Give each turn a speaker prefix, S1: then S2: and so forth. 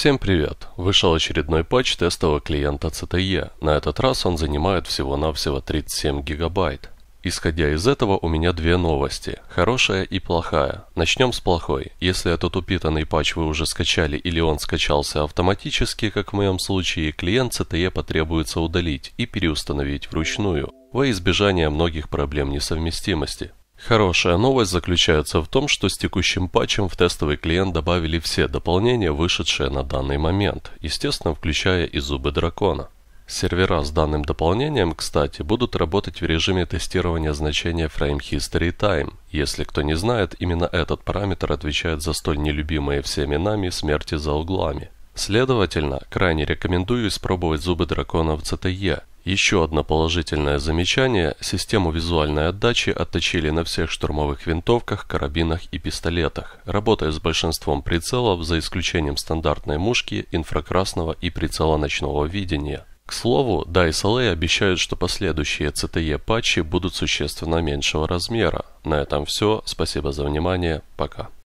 S1: Всем привет! Вышел очередной патч тестового клиента CTE. На этот раз он занимает всего-навсего 37 гигабайт. Исходя из этого, у меня две новости. Хорошая и плохая. Начнем с плохой. Если этот упитанный патч вы уже скачали или он скачался автоматически, как в моем случае, клиент CTE потребуется удалить и переустановить вручную, во избежание многих проблем несовместимости. Хорошая новость заключается в том, что с текущим патчем в тестовый клиент добавили все дополнения, вышедшие на данный момент, естественно, включая и зубы дракона. Сервера с данным дополнением, кстати, будут работать в режиме тестирования значения Frame History Time. Если кто не знает, именно этот параметр отвечает за столь нелюбимые всеми нами смерти за углами. Следовательно, крайне рекомендую испробовать зубы дракона в ZTE. Еще одно положительное замечание – систему визуальной отдачи отточили на всех штурмовых винтовках, карабинах и пистолетах, работая с большинством прицелов за исключением стандартной мушки, инфракрасного и прицела ночного видения. К слову, DSLA обещают, что последующие CTE-патчи будут существенно меньшего размера. На этом все, спасибо за внимание, пока.